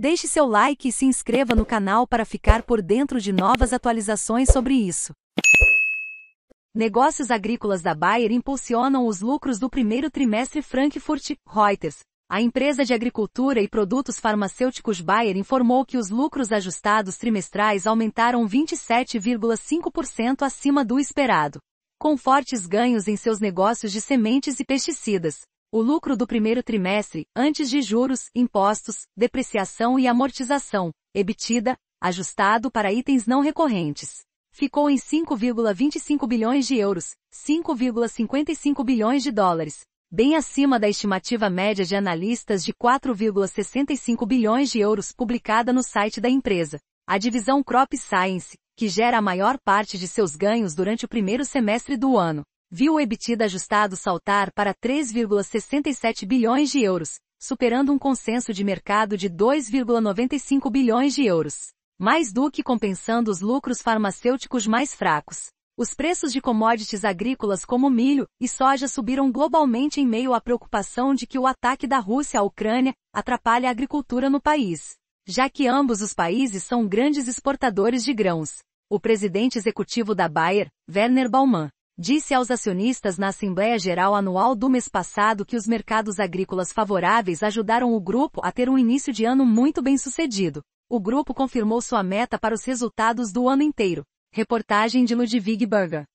Deixe seu like e se inscreva no canal para ficar por dentro de novas atualizações sobre isso. Negócios agrícolas da Bayer impulsionam os lucros do primeiro trimestre Frankfurt, Reuters. A empresa de agricultura e produtos farmacêuticos Bayer informou que os lucros ajustados trimestrais aumentaram 27,5% acima do esperado, com fortes ganhos em seus negócios de sementes e pesticidas. O lucro do primeiro trimestre, antes de juros, impostos, depreciação e amortização, EBITDA, ajustado para itens não recorrentes, ficou em 5,25 bilhões de euros, 5,55 bilhões de dólares, bem acima da estimativa média de analistas de 4,65 bilhões de euros publicada no site da empresa. A divisão Crop Science, que gera a maior parte de seus ganhos durante o primeiro semestre do ano, viu o EBITDA ajustado saltar para 3,67 bilhões de euros, superando um consenso de mercado de 2,95 bilhões de euros. Mais do que compensando os lucros farmacêuticos mais fracos. Os preços de commodities agrícolas como milho e soja subiram globalmente em meio à preocupação de que o ataque da Rússia à Ucrânia atrapalha a agricultura no país, já que ambos os países são grandes exportadores de grãos. O presidente executivo da Bayer, Werner Baumann, disse aos acionistas na Assembleia Geral Anual do mês passado que os mercados agrícolas favoráveis ajudaram o grupo a ter um início de ano muito bem sucedido. O grupo confirmou sua meta para os resultados do ano inteiro. Reportagem de Ludwig Burger.